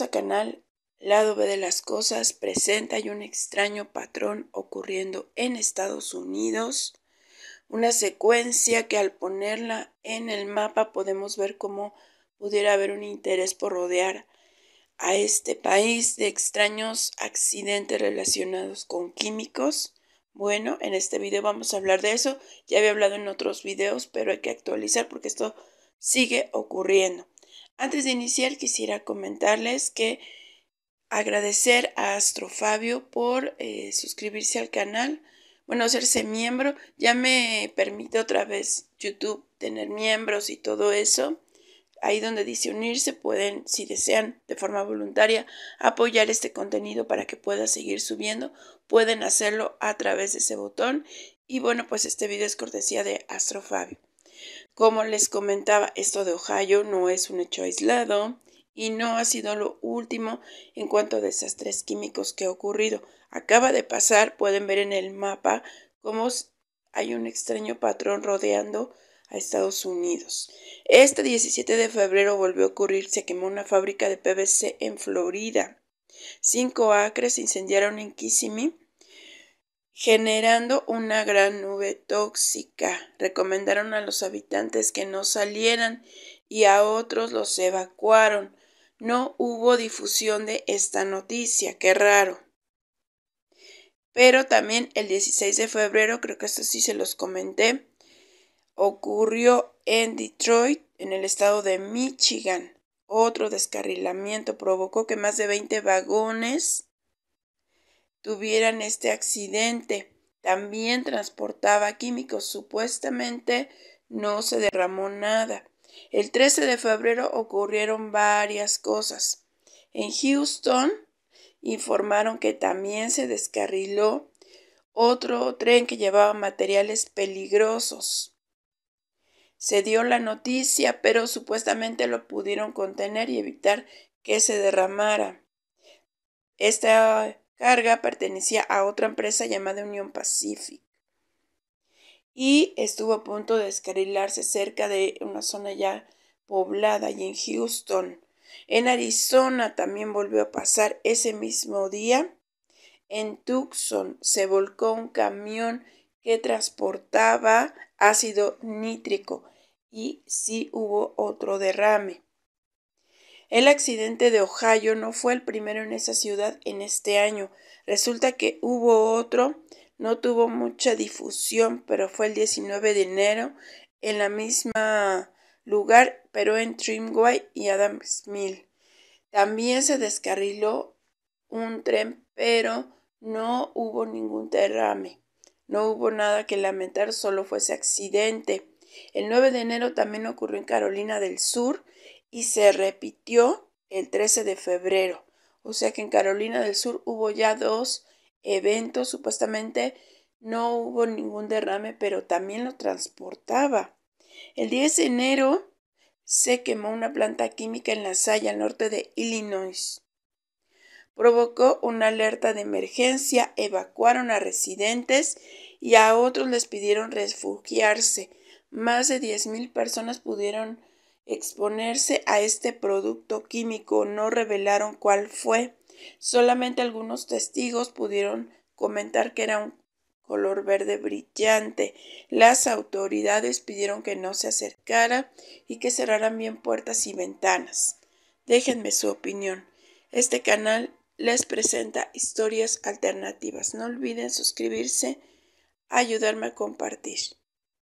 a canal Lado B de las Cosas. Presenta y un extraño patrón ocurriendo en Estados Unidos. Una secuencia que al ponerla en el mapa podemos ver cómo pudiera haber un interés por rodear a este país de extraños accidentes relacionados con químicos. Bueno, en este video vamos a hablar de eso. Ya había hablado en otros videos, pero hay que actualizar porque esto sigue ocurriendo. Antes de iniciar, quisiera comentarles que agradecer a Astrofabio por eh, suscribirse al canal, bueno, hacerse miembro. Ya me permite otra vez YouTube tener miembros y todo eso. Ahí donde dice unirse pueden, si desean, de forma voluntaria, apoyar este contenido para que pueda seguir subiendo. Pueden hacerlo a través de ese botón. Y bueno, pues este video es cortesía de Astrofabio. Como les comentaba, esto de Ohio no es un hecho aislado y no ha sido lo último en cuanto a desastres químicos que ha ocurrido. Acaba de pasar, pueden ver en el mapa cómo hay un extraño patrón rodeando a Estados Unidos. Este 17 de febrero volvió a ocurrir, se quemó una fábrica de PVC en Florida. Cinco acres se incendiaron en Kissimmee generando una gran nube tóxica. Recomendaron a los habitantes que no salieran y a otros los evacuaron. No hubo difusión de esta noticia, qué raro. Pero también el 16 de febrero, creo que esto sí se los comenté, ocurrió en Detroit, en el estado de Michigan. Otro descarrilamiento provocó que más de 20 vagones tuvieran este accidente. También transportaba químicos. Supuestamente no se derramó nada. El 13 de febrero ocurrieron varias cosas. En Houston informaron que también se descarriló otro tren que llevaba materiales peligrosos. Se dio la noticia, pero supuestamente lo pudieron contener y evitar que se derramara. Esta carga pertenecía a otra empresa llamada Union Pacific y estuvo a punto de descarrilarse cerca de una zona ya poblada y en Houston. En Arizona también volvió a pasar ese mismo día. En Tucson se volcó un camión que transportaba ácido nítrico y sí hubo otro derrame. El accidente de Ohio no fue el primero en esa ciudad en este año. Resulta que hubo otro, no tuvo mucha difusión, pero fue el 19 de enero en la misma lugar, pero en Trimway y Adams Mill. También se descarriló un tren, pero no hubo ningún derrame. No hubo nada que lamentar, solo fue ese accidente. El 9 de enero también ocurrió en Carolina del Sur y se repitió el 13 de febrero. O sea que en Carolina del Sur hubo ya dos eventos, supuestamente no hubo ningún derrame, pero también lo transportaba. El 10 de enero se quemó una planta química en la salla norte de Illinois. Provocó una alerta de emergencia, evacuaron a residentes y a otros les pidieron refugiarse. Más de 10.000 personas pudieron exponerse a este producto químico no revelaron cuál fue. Solamente algunos testigos pudieron comentar que era un color verde brillante. Las autoridades pidieron que no se acercara y que cerraran bien puertas y ventanas. Déjenme su opinión. Este canal les presenta historias alternativas. No olviden suscribirse, ayudarme a compartir.